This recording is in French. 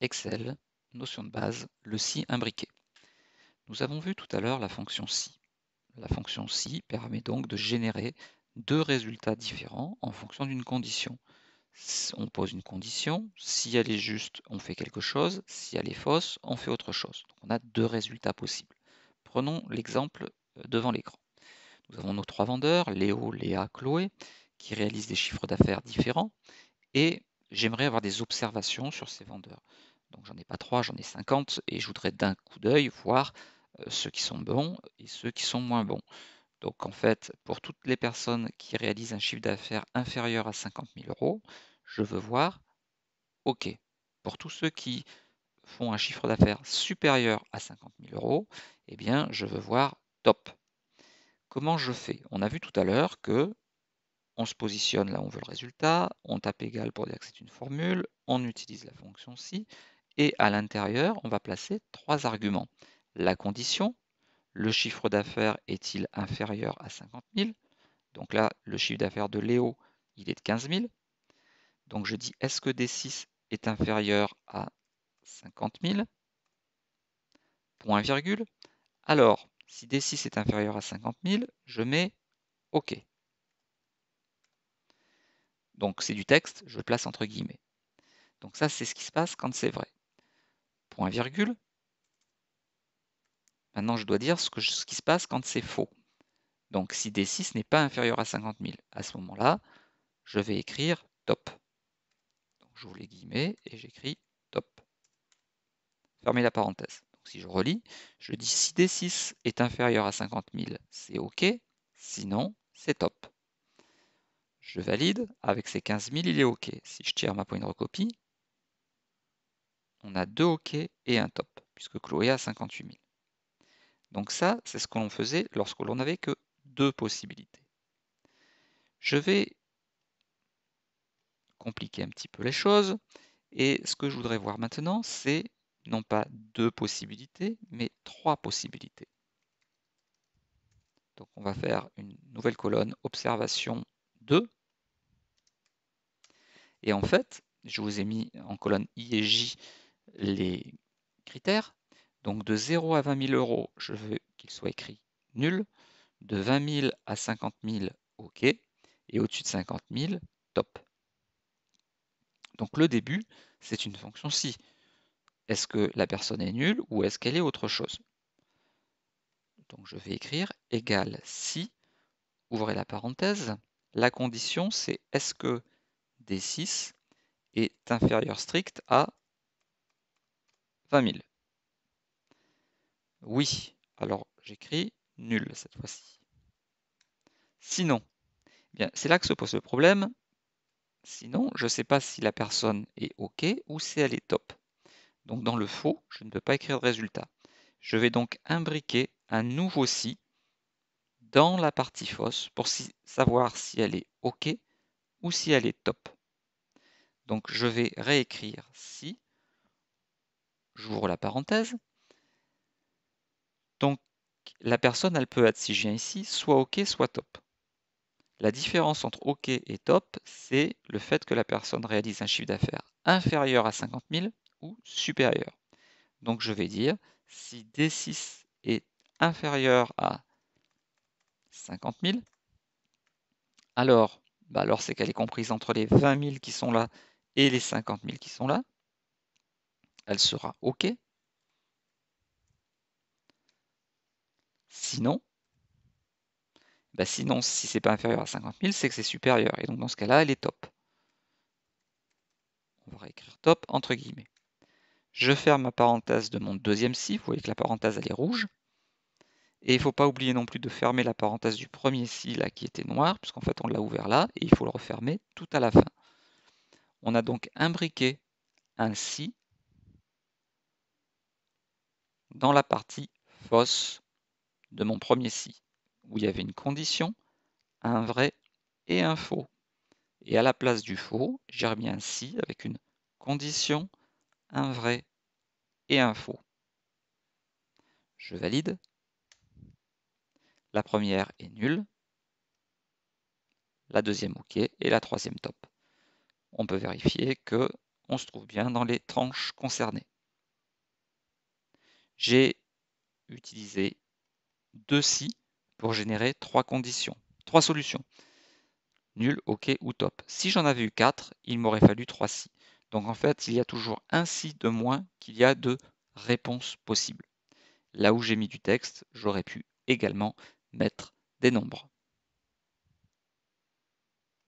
Excel, notion de base, le si imbriqué. Nous avons vu tout à l'heure la fonction si. La fonction si permet donc de générer deux résultats différents en fonction d'une condition. On pose une condition, si elle est juste, on fait quelque chose, si elle est fausse, on fait autre chose. on a deux résultats possibles. Prenons l'exemple euh, devant l'écran. Nous avons nos trois vendeurs, Léo, Léa, Chloé, qui réalisent des chiffres d'affaires différents et j'aimerais avoir des observations sur ces vendeurs. Donc j'en ai pas 3, j'en ai 50 et je voudrais d'un coup d'œil voir euh, ceux qui sont bons et ceux qui sont moins bons. Donc en fait, pour toutes les personnes qui réalisent un chiffre d'affaires inférieur à 50 000 euros, je veux voir, OK, pour tous ceux qui font un chiffre d'affaires supérieur à 50 000 euros, eh bien je veux voir top. Comment je fais On a vu tout à l'heure que on se positionne là où on veut le résultat, on tape égal pour dire que c'est une formule, on utilise la fonction si, et à l'intérieur, on va placer trois arguments. La condition, le chiffre d'affaires est-il inférieur à 50 000 Donc là, le chiffre d'affaires de Léo, il est de 15 000. Donc je dis, est-ce que D6 est inférieur à 50 000 Point virgule. Alors, si D6 est inférieur à 50 000, je mets OK. Donc c'est du texte, je place entre guillemets. Donc ça, c'est ce qui se passe quand c'est vrai. Point virgule. Maintenant, je dois dire ce, qui se passe quand c'est faux. Donc si D6 n'est pas inférieur à 50 000, à ce moment-là, je vais écrire top. Donc, j'ouvre les guillemets et j'écris top. Fermez la parenthèse. Donc si je relis, je dis si D6 est inférieur à 50 000, c'est OK, sinon c'est top. Je valide. Avec ces 15 000, il est OK. Si je tire ma pointe de recopie, on a deux OK et un top, puisque Chloé a 58 000. Donc ça, c'est ce qu'on faisait lorsque l'on n'avait que deux possibilités. Je vais compliquer un petit peu les choses. Et ce que je voudrais voir maintenant, c'est non pas deux possibilités, mais trois possibilités. Donc on va faire une nouvelle colonne observation 2 et en fait, je vous ai mis en colonne I et J les critères. Donc de 0 à 20 000 euros, je veux qu'il soit écrit nul. De 20 000 à 50 000, OK. Et au-dessus de 50 000, top. Donc le début, c'est une fonction si. Est-ce que la personne est nulle ou est-ce qu'elle est autre chose Donc je vais écrire égal si, ouvrez la parenthèse. La condition, c'est est-ce que D6 est inférieur strict à 20 000. Oui, alors j'écris nul cette fois-ci. Sinon, eh bien c'est là que se pose le problème. Sinon, je ne sais pas si la personne est OK ou si elle est top. Donc dans le faux, je ne peux pas écrire de résultat. Je vais donc imbriquer un nouveau si dans la partie fausse pour savoir si elle est OK ou si elle est top. Donc je vais réécrire si, j'ouvre la parenthèse, donc la personne elle peut être, si je viens ici, soit OK, soit top. La différence entre OK et top, c'est le fait que la personne réalise un chiffre d'affaires inférieur à 50 000 ou supérieur. Donc je vais dire, si D6 est inférieur à 50 000, alors, bah, alors c'est qu'elle est comprise entre les 20 000 qui sont là et les 50 000 qui sont là, elle sera OK. Sinon, si bah sinon, si c'est pas inférieur à 50 000, c'est que c'est supérieur. Et donc dans ce cas-là, elle est top. On va réécrire top entre guillemets. Je ferme ma parenthèse de mon deuxième si. Vous voyez que la parenthèse, elle est rouge. Et il ne faut pas oublier non plus de fermer la parenthèse du premier si là qui était noir, puisqu'en fait on l'a ouvert là, et il faut le refermer tout à la fin. On a donc imbriqué un si dans la partie fausse de mon premier si, où il y avait une condition, un vrai et un faux. Et à la place du faux, j'ai remis un si avec une condition, un vrai et un faux. Je valide. La première est nulle. La deuxième OK et la troisième top on peut vérifier que on se trouve bien dans les tranches concernées. J'ai utilisé deux si pour générer trois conditions, trois solutions. Nul, OK ou top. Si j'en avais eu quatre, il m'aurait fallu trois si. Donc en fait, il y a toujours un si de moins qu'il y a de réponses possibles. Là où j'ai mis du texte, j'aurais pu également mettre des nombres.